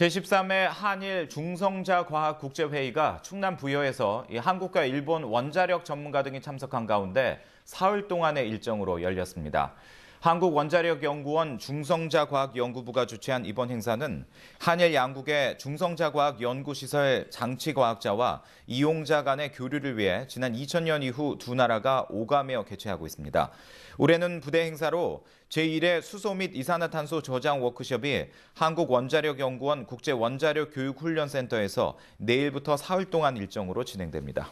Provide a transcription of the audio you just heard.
제13회 한일 중성자과학국제회의가 충남 부여에서 한국과 일본 원자력 전문가 등이 참석한 가운데 사흘 동안의 일정으로 열렸습니다. 한국원자력연구원 중성자과학연구부가 주최한 이번 행사는 한일 양국의 중성자과학연구시설 장치과학자와 이용자 간의 교류를 위해 지난 2000년 이후 두 나라가 오가며 개최하고 있습니다. 올해는 부대 행사로 제1회 수소 및 이산화탄소 저장 워크숍이 한국원자력연구원 국제원자력교육훈련센터에서 내일부터 4일 동안 일정으로 진행됩니다.